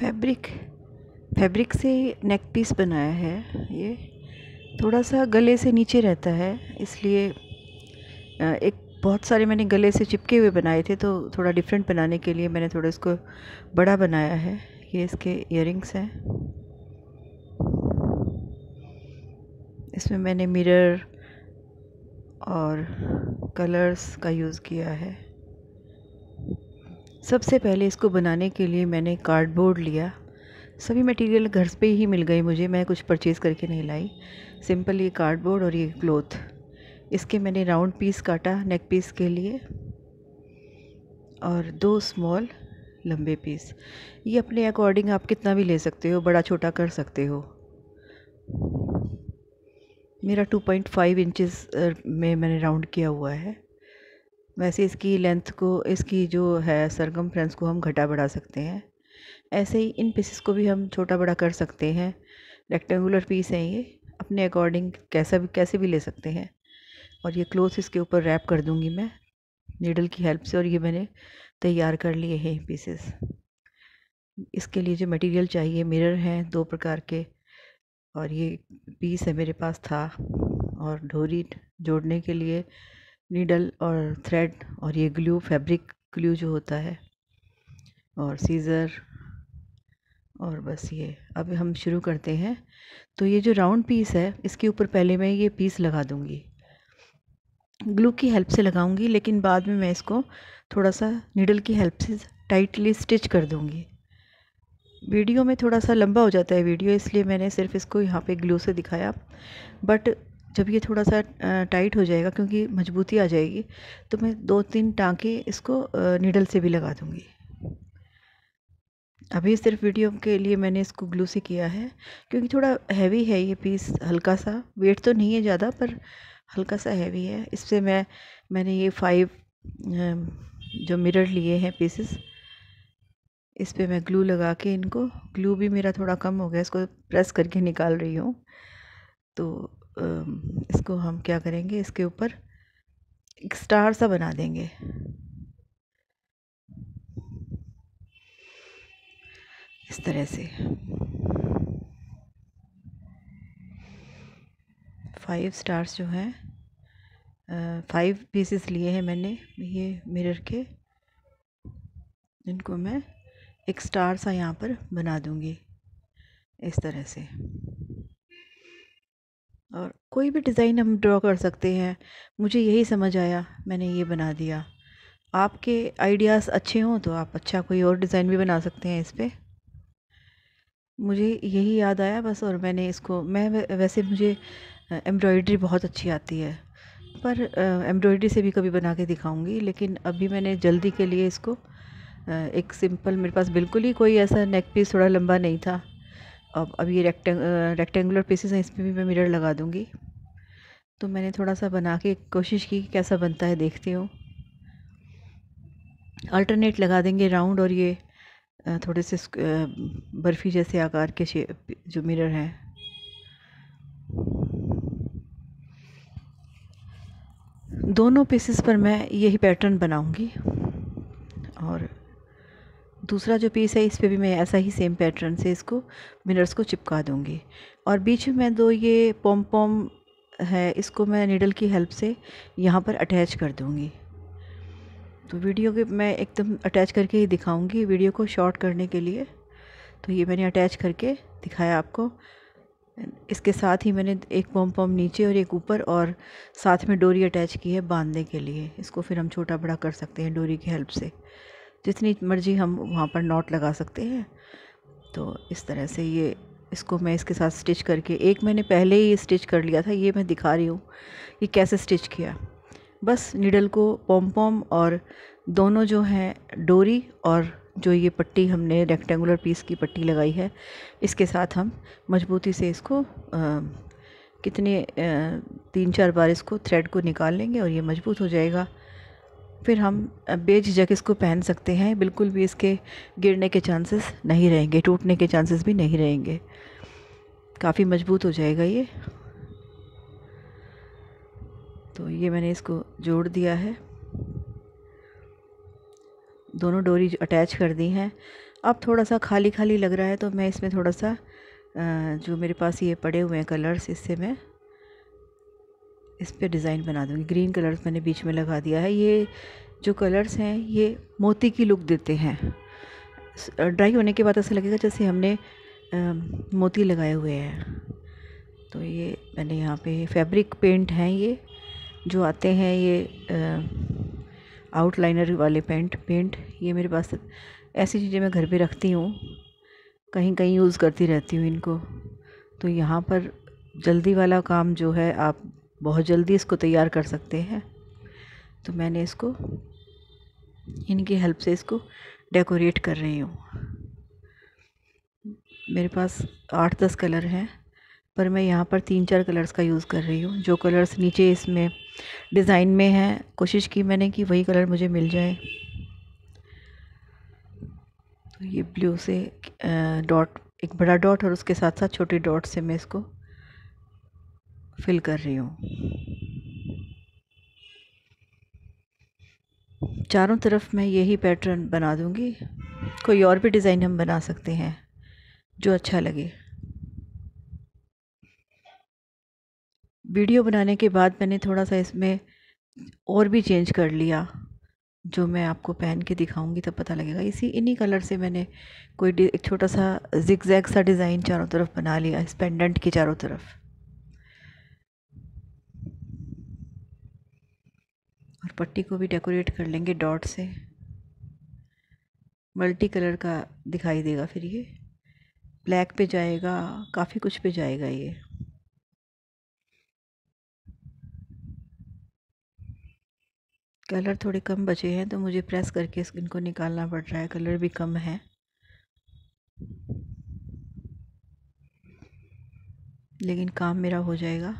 fabric fabric से neck piece बनाया है ये थोड़ा सा गले से नीचे रहता है इसलिए एक बहुत सारे मैंने गले से चिपके हुए बनाए थे तो थोड़ा डिफरेंट बनाने के लिए मैंने थोड़ा इसको बड़ा बनाया है ये इसके इयरिंग्स हैं इसमें मैंने मिरर और कलर्स का यूज़ किया है सबसे पहले इसको बनाने के लिए मैंने कार्डबोर्ड लिया सभी मटेरियल घर पे ही मिल गए मुझे मैं कुछ परचेज़ करके नहीं लाई सिंपल ये कार्डबोर्ड और ये क्लोथ इसके मैंने राउंड पीस काटा नेक पीस के लिए और दो स्मॉल लंबे पीस ये अपने अकॉर्डिंग आप कितना भी ले सकते हो बड़ा छोटा कर सकते हो मेरा 2.5 पॉइंट इंचेस में मैंने राउंड किया हुआ है वैसे इसकी लेंथ को इसकी जो है सरगम फ्रेंस को हम घटा बढ़ा सकते हैं ऐसे ही इन पीसेस को भी हम छोटा बड़ा कर सकते हैं रेक्टेंगुलर पीस हैं ये अपने अकॉर्डिंग कैसा भी कैसे भी ले सकते हैं और ये क्लोथ इसके ऊपर रैप कर दूँगी मैं नीडल की हेल्प से और ये मैंने तैयार कर लिए हैं पीसेस इसके लिए जो मटेरियल चाहिए मिरर हैं दो प्रकार के और ये पीस है मेरे पास था और ढोरी जोड़ने के लिए नीडल और थ्रेड और ये ग्लू फैब्रिक ग्लू जो होता है और सीज़र और बस ये अब हम शुरू करते हैं तो ये जो राउंड पीस है इसके ऊपर पहले मैं ये पीस लगा दूँगी ग्लू की हेल्प से लगाऊंगी लेकिन बाद में मैं इसको थोड़ा सा नीडल की हेल्प से टाइटली स्टिच कर दूँगी वीडियो में थोड़ा सा लंबा हो जाता है वीडियो इसलिए मैंने सिर्फ इसको यहाँ पे ग्लू से दिखाया बट जब ये थोड़ा सा टाइट हो जाएगा क्योंकि मजबूती आ जाएगी तो मैं दो तीन टाँके इसको नीडल से भी लगा दूँगी अभी सिर्फ वीडियो के लिए मैंने इसको ग्लू से किया है क्योंकि थोड़ा हैवी है ये पीस हल्का सा वेट तो नहीं है ज़्यादा पर हल्का सा हैवी है इससे मैं मैंने ये फाइव जो मिरर लिए हैं पीसेस इस पर मैं ग्लू लगा के इनको ग्लू भी मेरा थोड़ा कम हो गया इसको प्रेस करके निकाल रही हूँ तो इसको हम क्या करेंगे इसके ऊपर एक स्टार सा बना देंगे इस तरह से फाइव स्टार्स जो हैं फाइव पीसेस लिए हैं मैंने ये मिरर के इनको मैं एक स्टार सा यहाँ पर बना दूँगी इस तरह से और कोई भी डिज़ाइन हम ड्रॉ कर सकते हैं मुझे यही समझ आया मैंने ये बना दिया आपके आइडियाज़ अच्छे हों तो आप अच्छा कोई और डिज़ाइन भी बना सकते हैं इस पर मुझे यही याद आया बस और मैंने इसको मैं वैसे मुझे एम्ब्रॉयडरी बहुत अच्छी आती है पर एम्ब्रॉयडरी से भी कभी बना के दिखाऊंगी लेकिन अभी मैंने जल्दी के लिए इसको एक सिंपल मेरे पास बिल्कुल ही कोई ऐसा नेक पीस थोड़ा लंबा नहीं था अब अब ये रेक्टेंग रेक्टेंगुलर पीसेस हैं इसमें भी मैं मिरर लगा दूँगी तो मैंने थोड़ा सा बना के कोशिश की कि कैसा बनता है देखती हूँ अल्टरनेट लगा देंगे राउंड और ये थोड़े से बर्फ़ी जैसे आकार के जो मिरर हैं दोनों पीसेस पर मैं यही पैटर्न बनाऊंगी और दूसरा जो पीस है इस पर भी मैं ऐसा ही सेम पैटर्न से इसको मिनर्स को चिपका दूँगी और बीच में मैं दो ये पोम पोम है इसको मैं निडल की हेल्प से यहाँ पर अटैच कर दूँगी तो वीडियो के मैं एकदम अटैच करके ही दिखाऊंगी वीडियो को शॉर्ट करने के लिए तो ये मैंने अटैच करके दिखाया आपको इसके साथ ही मैंने एक पॉम पॉम नीचे और एक ऊपर और साथ में डोरी अटैच की है बांधने के लिए इसको फिर हम छोटा बड़ा कर सकते हैं डोरी की हेल्प से जितनी मर्ज़ी हम वहाँ पर नॉट लगा सकते हैं तो इस तरह से ये इसको मैं इसके साथ स्टिच करके एक महीने पहले ही स्टिच कर लिया था ये मैं दिखा रही हूँ कि कैसे स्टिच किया बस नीडल को पॉम पॉम और दोनों जो हैं डोरी और जो ये पट्टी हमने रेक्टेंगुलर पीस की पट्टी लगाई है इसके साथ हम मजबूती से इसको आ, कितने तीन चार बार इसको थ्रेड को निकाल लेंगे और ये मजबूत हो जाएगा फिर हम बेझिझक इसको पहन सकते हैं बिल्कुल भी इसके गिरने के चांसेस नहीं रहेंगे टूटने के चांसेस भी नहीं रहेंगे काफ़ी मजबूत हो जाएगा ये तो ये मैंने इसको जोड़ दिया है दोनों डोरी अटैच कर दी हैं अब थोड़ा सा खाली खाली लग रहा है तो मैं इसमें थोड़ा सा जो मेरे पास ये पड़े हुए हैं कलर्स इससे मैं इस पर डिज़ाइन बना दूँगी ग्रीन कलर्स मैंने बीच में लगा दिया है ये जो कलर्स हैं ये मोती की लुक देते हैं ड्राई होने के बाद ऐसा लगेगा जैसे हमने आ, मोती लगाए हुए हैं तो ये मैंने यहाँ पे फैब्रिक पेंट हैं ये जो आते हैं ये आउटलाइनर वाले पेंट पेंट ये मेरे पास ऐसी चीज़ें मैं घर पे रखती हूँ कहीं कहीं यूज़ करती रहती हूँ इनको तो यहाँ पर जल्दी वाला काम जो है आप बहुत जल्दी इसको तैयार कर सकते हैं तो मैंने इसको इनकी हेल्प से इसको डेकोरेट कर रही हूँ मेरे पास आठ दस कलर हैं पर मैं यहाँ पर तीन चार कलर्स का यूज़ कर रही हूँ जो कलर्स नीचे इसमें डिज़ाइन में हैं कोशिश की मैंने कि वही कलर मुझे मिल जाए तो ये ब्लू से डॉट एक बड़ा डॉट और उसके साथ साथ छोटे डॉट से मैं इसको फिल कर रही हूँ चारों तरफ मैं यही पैटर्न बना दूँगी कोई और भी डिज़ाइन हम बना सकते हैं जो अच्छा लगे वीडियो बनाने के बाद मैंने थोड़ा सा इसमें और भी चेंज कर लिया जो मैं आपको पहन के दिखाऊंगी तब पता लगेगा इसी इन्हीं कलर से मैंने कोई एक छोटा सा जिग जैग सा डिज़ाइन चारों तरफ बना लिया इस पेंडेंट के चारों तरफ और पट्टी को भी डेकोरेट कर लेंगे डॉट से मल्टी कलर का दिखाई देगा फिर ये ब्लैक पे जाएगा काफ़ी कुछ पे जाएगा ये कलर थोड़े कम बचे हैं तो मुझे प्रेस करके स्किन को निकालना पड़ रहा है कलर भी कम है लेकिन काम मेरा हो जाएगा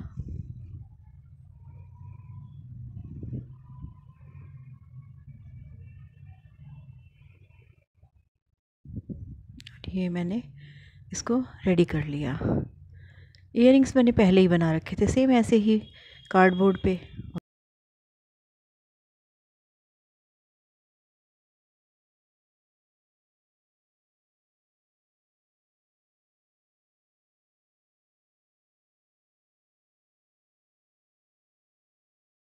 ये मैंने इसको रेडी कर लिया इयर मैंने पहले ही बना रखे थे सेम ऐसे ही कार्डबोर्ड पे